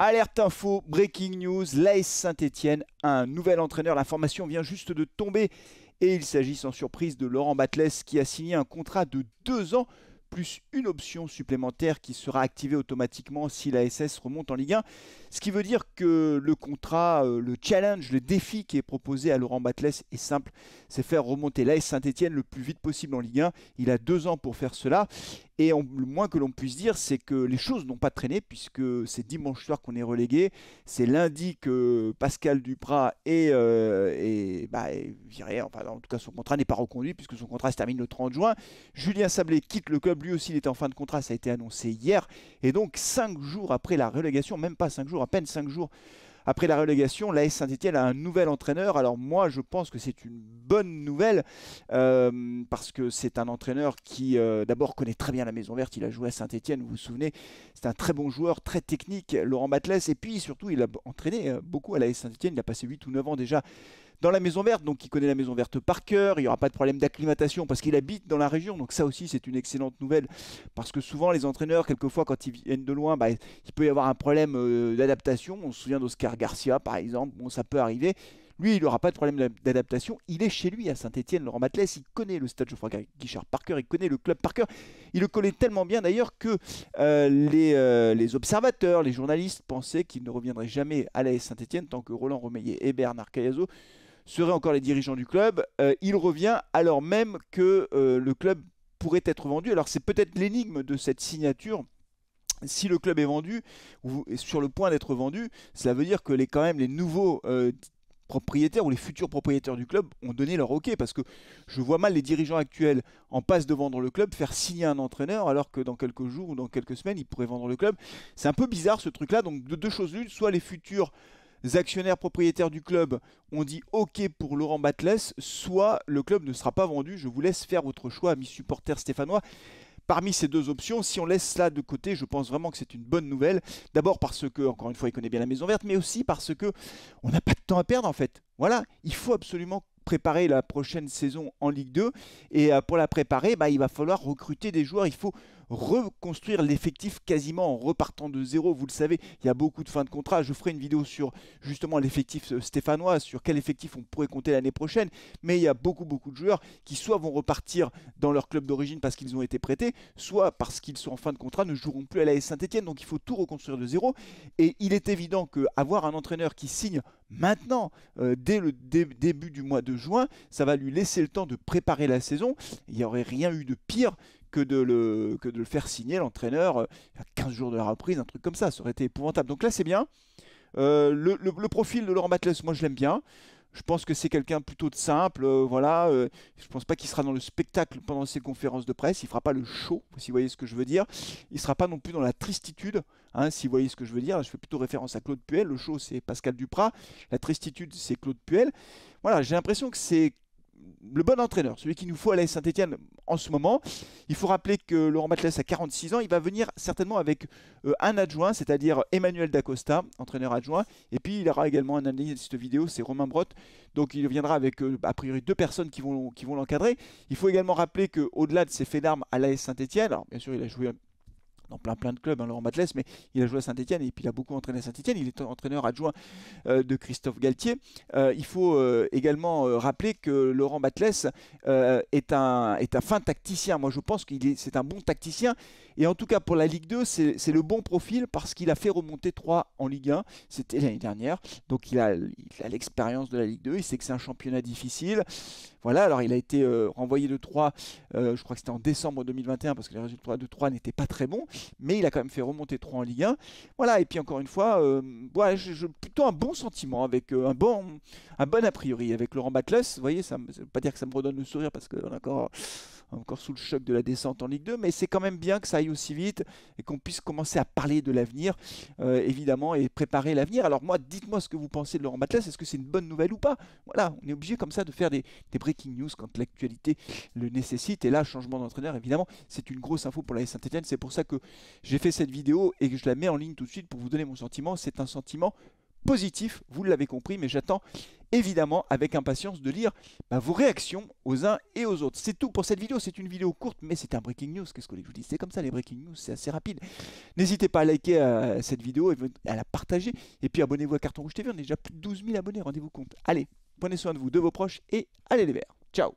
Alerte info, breaking news, l'AS Saint-Etienne un nouvel entraîneur. L'information vient juste de tomber et il s'agit sans surprise de Laurent Batles qui a signé un contrat de deux ans plus une option supplémentaire qui sera activée automatiquement si la SS remonte en Ligue 1. Ce qui veut dire que le contrat, euh, le challenge, le défi qui est proposé à Laurent Batles est simple, c'est faire remonter l'AS Saint-Etienne le plus vite possible en Ligue 1. Il a deux ans pour faire cela. Et le moins que l'on puisse dire, c'est que les choses n'ont pas traîné, puisque c'est dimanche soir qu'on est relégué. C'est lundi que Pascal Duprat est, euh, bah, viré, enfin en tout cas son contrat n'est pas reconduit, puisque son contrat se termine le 30 juin. Julien Sablé quitte le club lui aussi, il était en fin de contrat, ça a été annoncé hier. Et donc, 5 jours après la relégation, même pas 5 jours, à peine 5 jours après la relégation, l'AS Saint-Etienne a un nouvel entraîneur. Alors moi, je pense que c'est une bonne nouvelle euh, parce que c'est un entraîneur qui, euh, d'abord, connaît très bien la Maison Verte. Il a joué à Saint-Etienne, vous vous souvenez. C'est un très bon joueur, très technique, Laurent Batles. Et puis, surtout, il a entraîné euh, beaucoup à l'AS Saint-Etienne. Il a passé 8 ou 9 ans déjà dans la Maison Verte, donc il connaît la Maison Verte par cœur, il n'y aura pas de problème d'acclimatation parce qu'il habite dans la région, donc ça aussi c'est une excellente nouvelle, parce que souvent les entraîneurs, quelquefois quand ils viennent de loin, bah, il peut y avoir un problème euh, d'adaptation, on se souvient d'Oscar Garcia par exemple, bon ça peut arriver, lui, il n'aura pas de problème d'adaptation. Il est chez lui à Saint-Etienne, Laurent Matles. Il connaît le stade Geoffroy Guichard par cœur. Il connaît le club par cœur. Il le connaît tellement bien d'ailleurs que euh, euh, les, observateurs, les journalistes pensaient qu'il ne reviendrait jamais à la Saint-Etienne tant que Roland Romeillet et Bernard Cayazo seraient encore les dirigeants du club. Euh, il revient alors même que euh, le club pourrait être vendu. Alors c'est peut-être l'énigme de cette signature. Si le club est vendu ou est sur le point d'être vendu, cela veut dire que les, quand même les nouveaux euh, propriétaires ou les futurs propriétaires du club ont donné leur OK parce que je vois mal les dirigeants actuels en passe de vendre le club faire signer un entraîneur alors que dans quelques jours ou dans quelques semaines ils pourraient vendre le club. C'est un peu bizarre ce truc là donc de deux choses l'une, soit les futurs actionnaires propriétaires du club ont dit OK pour Laurent Batles, soit le club ne sera pas vendu. Je vous laisse faire votre choix, amis supporters stéphanois. Parmi ces deux options, si on laisse cela de côté, je pense vraiment que c'est une bonne nouvelle. D'abord parce que, encore une fois, il connaît bien la Maison Verte, mais aussi parce que on n'a pas de temps à perdre en fait. Voilà, il faut absolument préparer la prochaine saison en Ligue 2. Et euh, pour la préparer, bah, il va falloir recruter des joueurs. Il faut reconstruire l'effectif quasiment en repartant de zéro. Vous le savez, il y a beaucoup de fins de contrat. Je ferai une vidéo sur justement l'effectif euh, stéphanois, sur quel effectif on pourrait compter l'année prochaine. Mais il y a beaucoup, beaucoup de joueurs qui soit vont repartir dans leur club d'origine parce qu'ils ont été prêtés, soit parce qu'ils sont en fin de contrat, ne joueront plus à la Saint-Etienne. Donc il faut tout reconstruire de zéro. Et il est évident qu'avoir un entraîneur qui signe maintenant, euh, dès le début du mois de juin, ça va lui laisser le temps de préparer la saison. Il n'y aurait rien eu de pire que de le, de le faire signer l'entraîneur à euh, 15 jours de la reprise, un truc comme ça. Ça aurait été épouvantable. Donc là, c'est bien. Euh, le, profil de Laurent Batles, moi, je l'aime bien. Je pense que c'est quelqu'un plutôt de simple, euh, voilà. je pense pas qu'il sera dans le spectacle pendant ses conférences de presse. Il fera pas le show, si vous voyez ce que je veux dire. Il sera pas non plus dans la tristitude, hein, si vous voyez ce que je veux dire. Je fais plutôt référence à Claude Puel. Le show, c'est Pascal Duprat. La tristitude, c'est Claude Puel. Voilà, j'ai l'impression que c'est le bon entraîneur, celui qu'il nous faut à l'AS Saint-Etienne en ce moment. Il faut rappeler que Laurent Matelès a 46 ans, il va venir certainement avec euh, un adjoint, c'est-à-dire Emmanuel Dacosta, entraîneur adjoint, et puis il aura également un analyste vidéo, c'est Romain Brotte, donc il viendra avec euh, a priori deux personnes qui vont, qui vont l'encadrer. Il faut également rappeler qu'au-delà de ses faits d'armes à l'AS Saint-Etienne, alors bien sûr il a joué dans plein plein de clubs, hein, Laurent Batles, mais il a joué à Saint-Etienne et puis il a beaucoup entraîné à Saint-Etienne. Il est entraîneur adjoint euh, de Christophe Galtier. Euh, il faut euh, également rappeler que Laurent Batles est, un, est un fin tacticien. Moi, je pense qu'il est, c'est un bon tacticien. Et en tout cas, pour la Ligue 2, c'est, c'est le bon profil parce qu'il a fait remonter 3 en Ligue 1. C'était l'année dernière. Donc, il a, il a l'expérience de la Ligue 2. Il sait que c'est un championnat difficile. Voilà, alors il a été renvoyé de 3, je crois que c'était en décembre 2021 parce que les résultats de 3 n'étaient pas très bons mais il a quand même fait remonter 3 en Ligue 1. Voilà, et puis encore une fois, euh, j'ai plutôt un bon sentiment, avec euh, un, bon, un bon a priori. Avec Laurent Batles, vous voyez, ça ne veut pas dire que ça me redonne le sourire parce qu'on est encore, encore sous le choc de la descente en Ligue 2, mais c'est quand même bien que ça aille aussi vite et qu'on puisse commencer à parler de l'avenir, euh, évidemment, et préparer l'avenir. Alors moi, dites-moi ce que vous pensez de Laurent Batles, est-ce que c'est une bonne nouvelle ou pas Voilà, on est obligé comme ça de faire des, breaking news quand l'actualité le nécessite. Et là, changement d'entraîneur, évidemment, c'est une grosse info pour la Saint-Etienne. C'est pour ça que j'ai fait cette vidéo et que je la mets en ligne tout de suite pour vous donner mon sentiment. C'est un sentiment positif, vous l'avez compris, mais j'attends évidemment avec impatience de lire bah, vos réactions aux uns et aux autres. C'est tout pour cette vidéo, c'est une vidéo courte, mais c'est un breaking news, qu'est-ce que je vous dis C'est comme ça les breaking news, c'est assez rapide. N'hésitez pas à liker euh, cette vidéo, et à la partager, et puis abonnez-vous à Carton Rouge TV, on est déjà plus de 12 000 abonnés, rendez-vous compte. Allez, prenez soin de vous, de vos proches, et allez les verts. Ciao